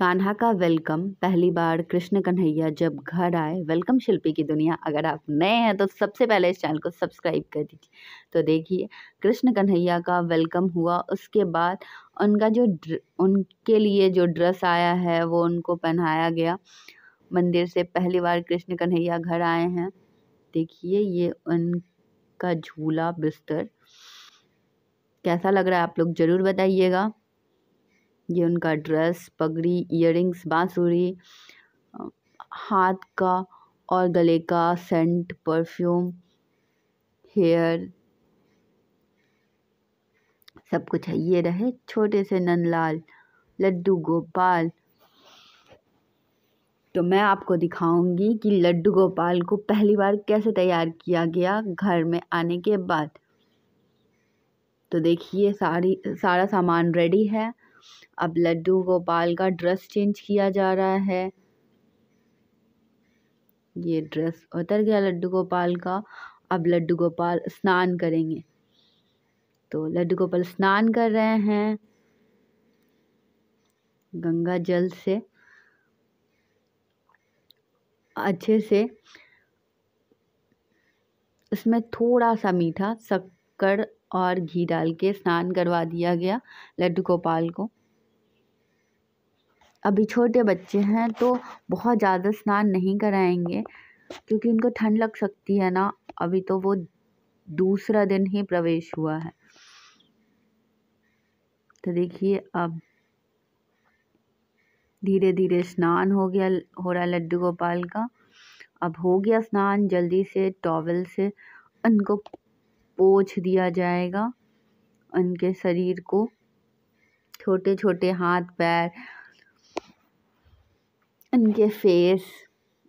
कान्हा का वेलकम पहली बार कृष्ण कन्हैया जब घर आए वेलकम शिल्पी की दुनिया अगर आप नए हैं तो सबसे पहले इस चैनल को सब्सक्राइब कर दीजिए तो देखिए कृष्ण कन्हैया का वेलकम हुआ उसके बाद उनका जो उनके लिए जो ड्रेस आया है वो उनको पहनाया गया मंदिर से पहली बार कृष्ण कन्हैया घर आए हैं देखिए ये उनका झूला बिस्तर कैसा लग रहा है आप लोग ज़रूर बताइएगा ये उनका ड्रेस पगड़ी इयररिंग्स बांसुरी हाथ का और गले का सेंट परफ्यूम हेयर सब कुछ है ये रहे छोटे से नंदलाल लड्डू गोपाल तो मैं आपको दिखाऊंगी कि लड्डू गोपाल को पहली बार कैसे तैयार किया गया घर में आने के बाद तो देखिए सारी सारा सामान रेडी है अब लड्डू गोपाल का ड्रेस चेंज किया जा रहा है ये ड्रेस उतर गया लड्डू गोपाल का अब लड्डू गोपाल स्नान करेंगे तो लड्डू गोपाल स्नान कर रहे हैं गंगा जल से अच्छे से इसमें थोड़ा सा मीठा शक्कर और घी डाल के स्नान करवा दिया गया लड्डू गोपाल को अभी छोटे बच्चे हैं तो बहुत ज़्यादा स्नान नहीं कराएंगे क्योंकि उनको ठंड लग सकती है ना अभी तो वो दूसरा दिन ही प्रवेश हुआ है तो देखिए अब धीरे धीरे स्नान हो गया हो रहा लड्डू गोपाल का अब हो गया स्नान जल्दी से टॉवल से उनको पोछ दिया जाएगा उनके शरीर को छोटे छोटे हाथ पैर उनके फेस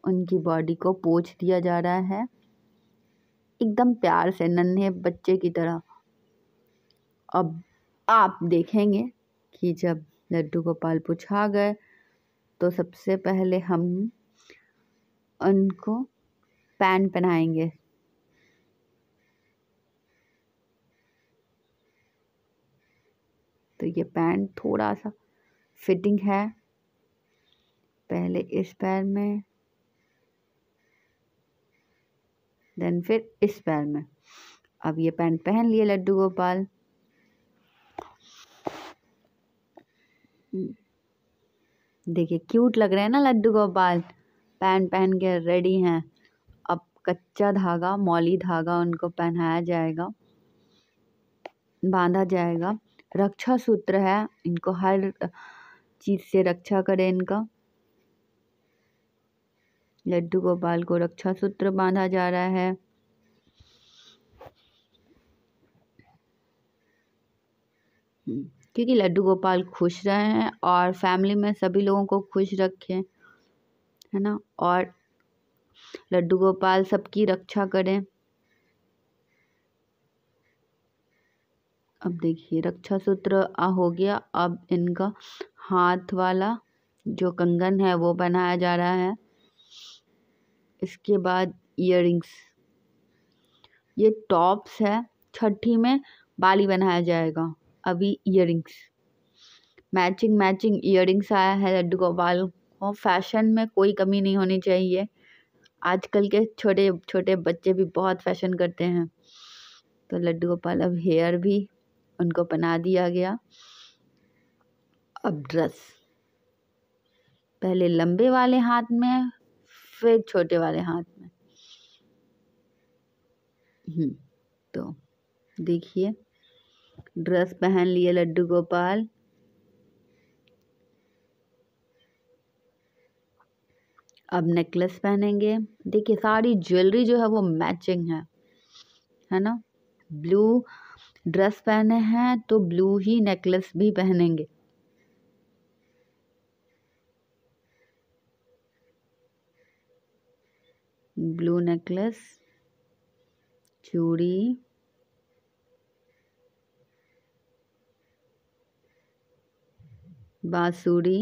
उनकी बॉडी को पोछ दिया जा रहा है एकदम प्यार से नन्हे बच्चे की तरह अब आप देखेंगे कि जब लड्डू गोपाल पूछा गए तो सबसे पहले हम उनको पैन पहनाएंगे तो ये पैंट थोड़ा सा फिटिंग है पहले इस पैर में देन फिर इस पैर में अब ये पैंट पहन लिए लड्डू गोपाल देखिए क्यूट लग रहे हैं ना लड्डू गोपाल पैंट पहन के रेडी हैं अब कच्चा धागा मौली धागा उनको पहनाया जाएगा बांधा जाएगा रक्षा सूत्र है इनको हर चीज से रक्षा करें इनका लड्डू गोपाल को रक्षा सूत्र बांधा जा रहा है क्योंकि लड्डू गोपाल खुश रहे हैं और फैमिली में सभी लोगों को खुश रखें है ना और लड्डू गोपाल सबकी रक्षा करें अब देखिए रक्षा सूत्र आ हो गया अब इनका हाथ वाला जो कंगन है वो बनाया जा रहा है इसके बाद इयर ये टॉप्स है छठी में बाली बनाया जाएगा अभी इयर मैचिंग मैचिंग इयर आया है लड्डू गोपाल को फैशन में कोई कमी नहीं होनी चाहिए आजकल के छोटे छोटे बच्चे भी बहुत फैशन करते हैं तो लड्डू गोपाल अब हेयर भी उनको बना दिया गया अब ड्रेस पहले लंबे वाले हाथ में फिर छोटे वाले हाथ में हम्म, तो देखिए ड्रेस पहन लिए लड्डू गोपाल अब नेकलेस पहनेंगे देखिए सारी ज्वेलरी जो है वो मैचिंग है है ना ब्लू ड्रेस पहने हैं तो ब्लू ही नेकलेस भी पहनेंगे ब्लू नेकलेस चूड़ी बांसुड़ी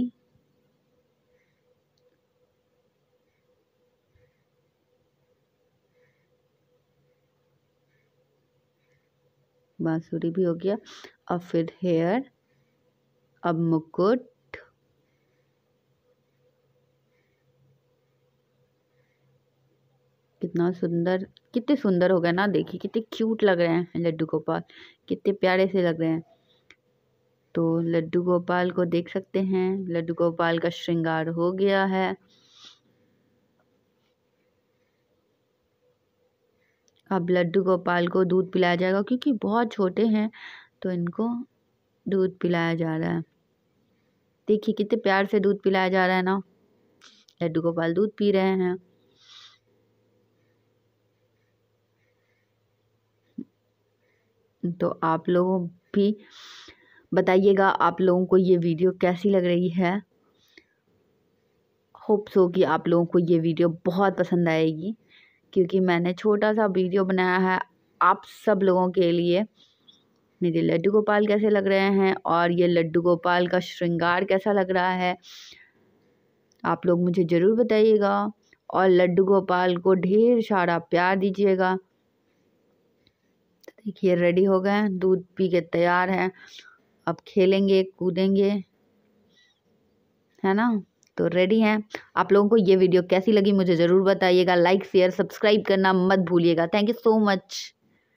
बांसुरी भी हो गया और फिर हेयर अब मुकुट कितना सुंदर कितने सुंदर हो गए ना देखिए कितने क्यूट लग रहे हैं लड्डू गोपाल कितने प्यारे से लग रहे हैं तो लड्डू गोपाल को देख सकते हैं लड्डू गोपाल का श्रृंगार हो गया है अब लड्डू गोपाल को दूध पिलाया जाएगा क्योंकि बहुत छोटे हैं तो इनको दूध पिलाया जा रहा है देखिए कितने प्यार से दूध पिलाया जा रहा है ना लड्डू गोपाल दूध पी रहे हैं तो आप लोगों भी बताइएगा आप लोगों को ये वीडियो कैसी लग रही है होप्स हो कि आप लोगों को ये वीडियो बहुत पसंद आएगी क्योंकि मैंने छोटा सा वीडियो बनाया है आप सब लोगों के लिए मेरे लड्डू गोपाल कैसे लग रहे हैं और ये लड्डू गोपाल का श्रृंगार कैसा लग रहा है आप लोग मुझे ज़रूर बताइएगा और लड्डू गोपाल को ढेर सारा प्यार दीजिएगा देखिए रेडी हो गए दूध पी के तैयार हैं अब खेलेंगे कूदेंगे है ना तो रेडी हैं आप लोगों को ये वीडियो कैसी लगी मुझे ज़रूर बताइएगा लाइक शेयर सब्सक्राइब करना मत भूलिएगा थैंक यू सो मच